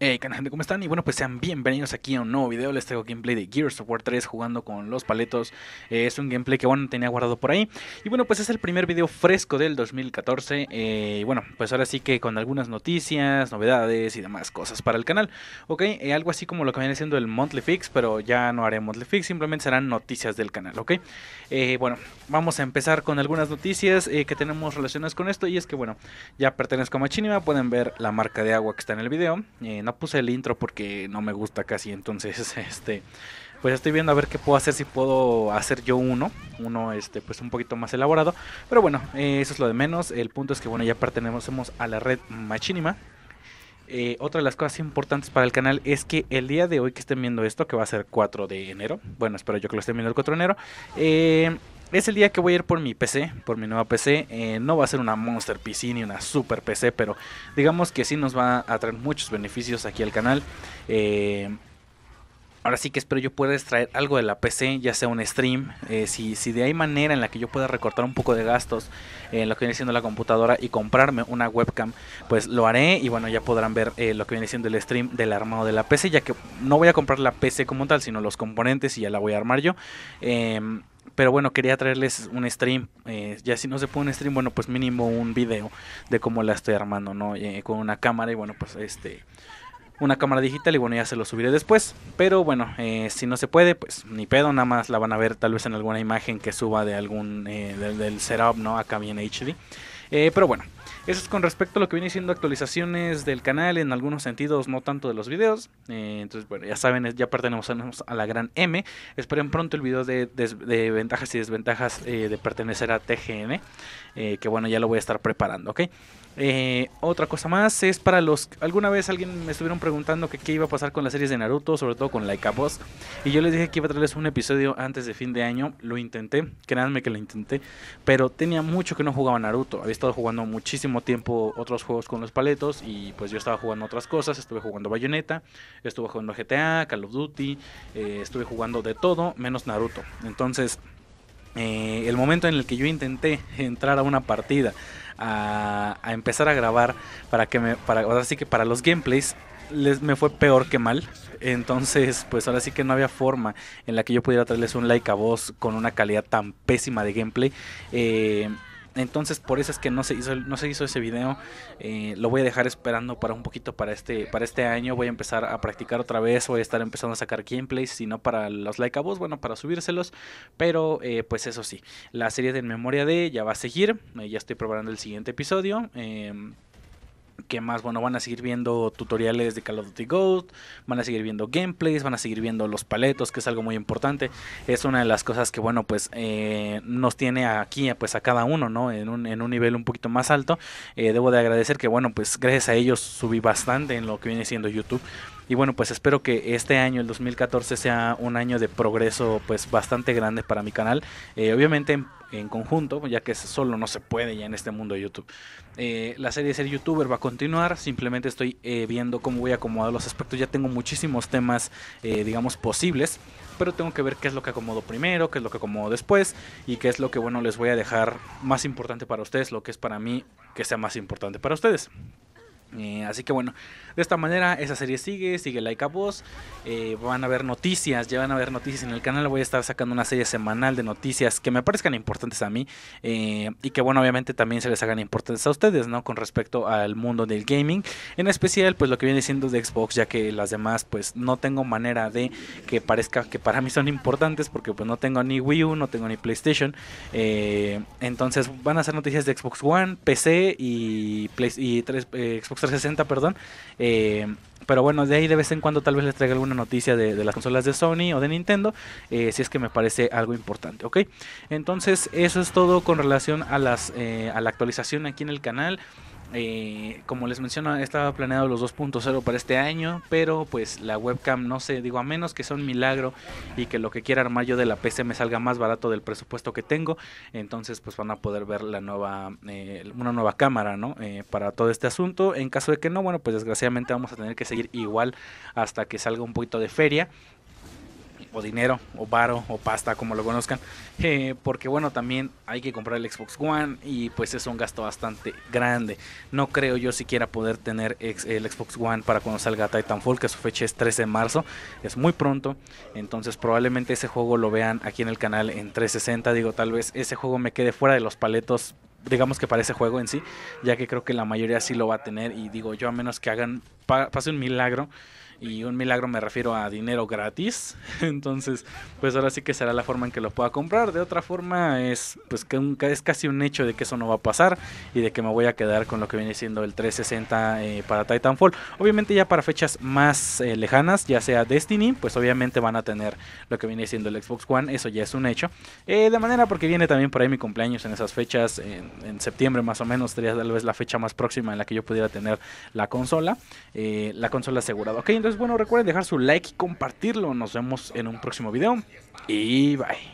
Hey canal gente, ¿cómo están? Y bueno, pues sean bienvenidos aquí a un nuevo video. Les traigo gameplay de Gears of War 3 jugando con los paletos. Eh, es un gameplay que, bueno, tenía guardado por ahí. Y bueno, pues es el primer video fresco del 2014. Eh, y bueno, pues ahora sí que con algunas noticias, novedades y demás cosas para el canal. Ok, eh, algo así como lo que viene siendo el Monthly Fix, pero ya no haré Monthly Fix, simplemente serán noticias del canal, ok. bueno, vamos a empezar con algunas noticias eh, que tenemos relacionadas con esto. Y es que, bueno, ya pertenezco a Machinima. Pueden ver la marca de agua que está en el video. Eh, no puse el intro porque no me gusta casi. Entonces, este. Pues estoy viendo a ver qué puedo hacer, si puedo hacer yo uno, uno este, pues un poquito más elaborado. Pero bueno, eh, eso es lo de menos. El punto es que bueno, ya pertenecemos a la red Machinima. otra de las cosas importantes para el canal es que el día de hoy que estén viendo esto, que va a ser 4 de enero, bueno, espero yo que lo estén viendo el 4 de enero, eh, es el día que voy a ir por mi PC, por mi nueva PC. Eh, no va a ser una Monster PC ni una Super PC, pero digamos que sí nos va a traer muchos beneficios aquí al canal. Eh, ahora sí que espero yo pueda extraer algo de la PC, ya sea un stream. Eh, si, de hay manera en la que yo pueda recortar un poco de gastos en lo que viene siendo la computadora y comprarme una webcam, pues lo haré. Y bueno, ya podrán ver lo que viene siendo el stream del armado de la PC, ya que no voy a comprar la PC como tal, sino los componentes y ya la voy a armar yo. Em, pero bueno, quería traerles un stream. Eh, ya si no se puede un stream, bueno, pues mínimo un video de cómo la estoy armando, ¿no? Eh, con una cámara y bueno, pues este. Una cámara digital y bueno, ya se lo subiré después. Pero bueno, eh, si no se puede, pues ni pedo, nada más la van a ver tal vez en alguna imagen que suba de algún. Del, del setup, ¿no? Acá bien HD. Eh, pero bueno, eso es con respecto a lo que viene siendo actualizaciones del canal, en algunos sentidos, no tanto de los videos. Eh, entonces, bueno, ya saben, ya pertenecemos a la gran M. Esperen pronto el video de, ventajas y desventajas eh, de pertenecer a TGN, que bueno, ya lo voy a estar preparando, ¿ok? Eh, otra cosa más es para los... Alguna vez alguien me estuvieron preguntando que qué iba a pasar con las series de Naruto, sobre todo con Laika Boss. Y yo les dije que iba a traerles un episodio antes de fin de año. Lo intenté, créanme que lo intenté. Pero tenía mucho que no jugaba Naruto. Había estado jugando muchísimo tiempo otros juegos con los paletos. Y pues yo estaba jugando otras cosas. Estuve jugando Bayonetta, estuve jugando GTA, Call of Duty. Eh, estuve jugando de todo, menos Naruto. Entonces... Eh, el momento en el que yo intenté entrar a una partida, a, empezar a grabar para que me, para, ahora que para los gameplays les, me fue peor que mal. Entonces, pues ahora sí que no había forma en la que yo pudiera traerles un like a voz con una calidad tan pésima de gameplay. Eh, entonces por eso es que no se hizo, no se hizo ese video. Eh, lo voy a dejar esperando para un poquito para este, para este año. Voy a empezar a practicar otra vez. Voy a estar empezando a sacar gameplays. Si no para los like a bueno, para subírselos. Pero eh, pues eso sí. La serie de memoria de ya va a seguir. Eh, ya estoy preparando el siguiente episodio. Em, que más? Bueno, van a seguir viendo tutoriales de Call of Duty Ghost, van a seguir viendo gameplays, van a seguir viendo los paletos, que es algo muy importante. Es una de las cosas que, bueno, pues eh, nos tiene aquí pues a cada uno, ¿no? En un, nivel un poquito más alto. Eh, debo de agradecer que, bueno, pues gracias a ellos subí bastante en lo que viene siendo YouTube. Y bueno, pues espero que este año, el 2014, sea un año de progreso pues bastante grande para mi canal. Eh, obviamente en, conjunto, ya que solo no se puede ya en este mundo de YouTube. Eh, la serie de ser youtuber va a continuar, simplemente estoy eh, viendo cómo voy a acomodar los aspectos. Ya tengo muchísimos temas, digamos, posibles pero tengo que ver qué es lo que acomodo primero, qué es lo que acomodo después y qué es lo que, bueno, les voy a dejar más importante para ustedes, lo que es para mí que sea más importante para ustedes. Eh, así que bueno, de esta manera esa serie sigue, sigue like a vos eh, van a haber noticias, ya van a haber noticias en el canal. Voy a estar sacando una serie semanal de noticias que me parezcan importantes a mí eh, y que bueno, obviamente también se les hagan importantes a ustedes, ¿no? Con respecto al mundo del gaming. En especial, pues lo que viene siendo de Xbox, ya que las demás, pues no tengo manera de que parezca que para mí son importantes porque pues no tengo ni Wii U, no tengo ni PlayStation. entonces van a ser noticias de Xbox One, PC y, Play y Xbox perdón. Eh, pero bueno, de ahí de vez en cuando tal vez les traiga alguna noticia de, las consolas de Sony o de Nintendo, eh, si es que me parece algo importante, ¿ok? Entonces eso es todo con relación a, las, eh, a la actualización aquí en el canal. Eh, como les menciono, estaba planeado los 2.0 para este año, pero pues la webcam no sé, digo, a menos que sea un milagro y que lo que quiera armar yo de la PC me salga más barato del presupuesto que tengo, entonces pues van a poder ver la nueva, eh, una nueva cámara, ¿no? Eh, para todo este asunto. En caso de que no, bueno, pues desgraciadamente vamos a tener que seguir igual hasta que salga un poquito de feria o dinero, o varo, o pasta, como lo conozcan. Eh, porque bueno, también hay que comprar el Xbox One y pues es un gasto bastante grande. No creo yo siquiera poder tener el Xbox One para cuando salga Titanfall, que su fecha es 13 de marzo. Es muy pronto. Entonces probablemente ese juego lo vean aquí en el canal en 360. Digo, tal vez ese juego me quede fuera de los paletos digamos que para ese juego en sí, ya que creo que la mayoría sí lo va a tener y digo yo a menos que hagan, pase un milagro, y un milagro me refiero a dinero gratis. Entonces, pues ahora sí que será la forma en que lo pueda comprar. De otra forma es pues que es casi un hecho de que eso no va a pasar y de que me voy a quedar con lo que viene siendo el 360 eh, para Titanfall. Obviamente ya para fechas más eh, lejanas, ya sea Destiny, pues obviamente van a tener lo que viene siendo el Xbox One, eso ya es un hecho. Eh, de manera porque viene también por ahí mi cumpleaños en esas fechas, en, en, septiembre más o menos, sería tal vez la fecha más próxima en la que yo pudiera tener la consola, la consola asegurada. Ok, entonces, bueno, recuerden dejar su like y compartirlo. Nos vemos en un próximo video. Y bye.